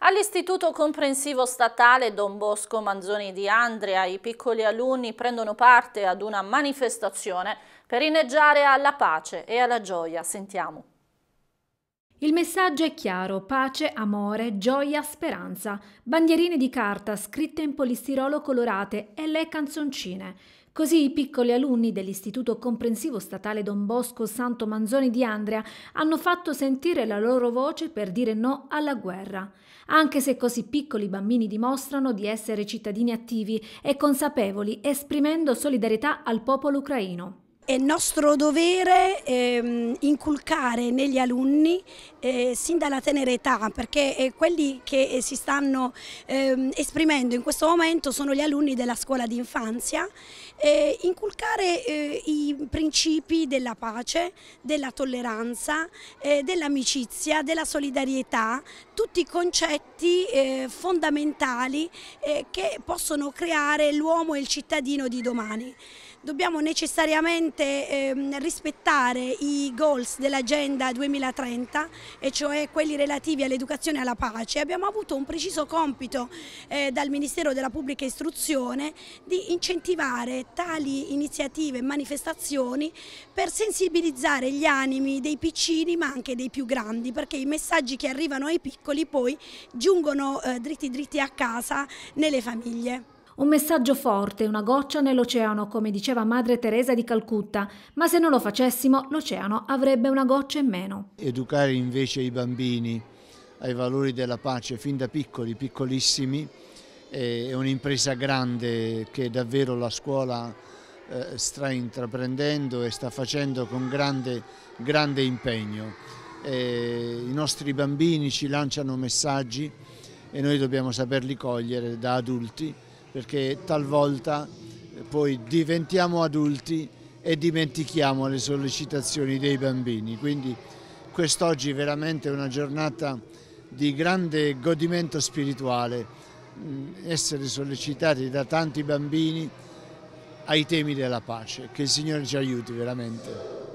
All'Istituto Comprensivo Statale Don Bosco Manzoni di Andrea i piccoli alunni prendono parte ad una manifestazione per inneggiare alla pace e alla gioia. Sentiamo. Il messaggio è chiaro, pace, amore, gioia, speranza, bandierine di carta scritte in polistirolo colorate e le canzoncine. Così i piccoli alunni dell'Istituto Comprensivo Statale Don Bosco Santo Manzoni di Andrea hanno fatto sentire la loro voce per dire no alla guerra. Anche se così piccoli i bambini dimostrano di essere cittadini attivi e consapevoli, esprimendo solidarietà al popolo ucraino. È nostro dovere ehm, inculcare negli alunni eh, sin dalla tenera età, perché eh, quelli che eh, si stanno ehm, esprimendo in questo momento sono gli alunni della scuola di infanzia, eh, inculcare eh, i principi della pace, della tolleranza, eh, dell'amicizia, della solidarietà, tutti i concetti fondamentali che possono creare l'uomo e il cittadino di domani dobbiamo necessariamente ehm, rispettare i goals dell'agenda 2030 e cioè quelli relativi all'educazione e alla pace. Abbiamo avuto un preciso compito eh, dal Ministero della Pubblica Istruzione di incentivare tali iniziative e manifestazioni per sensibilizzare gli animi dei piccini ma anche dei più grandi perché i messaggi che arrivano ai piccoli poi giungono eh, dritti dritti a casa nelle famiglie. Un messaggio forte, una goccia nell'oceano, come diceva Madre Teresa di Calcutta, ma se non lo facessimo l'oceano avrebbe una goccia in meno. Educare invece i bambini ai valori della pace fin da piccoli, piccolissimi, è un'impresa grande che davvero la scuola eh, sta intraprendendo e sta facendo con grande, grande impegno. Eh, I nostri bambini ci lanciano messaggi e noi dobbiamo saperli cogliere da adulti perché talvolta eh, poi diventiamo adulti e dimentichiamo le sollecitazioni dei bambini. Quindi quest'oggi è veramente una giornata di grande godimento spirituale, mm, essere sollecitati da tanti bambini ai temi della pace. Che il Signore ci aiuti veramente.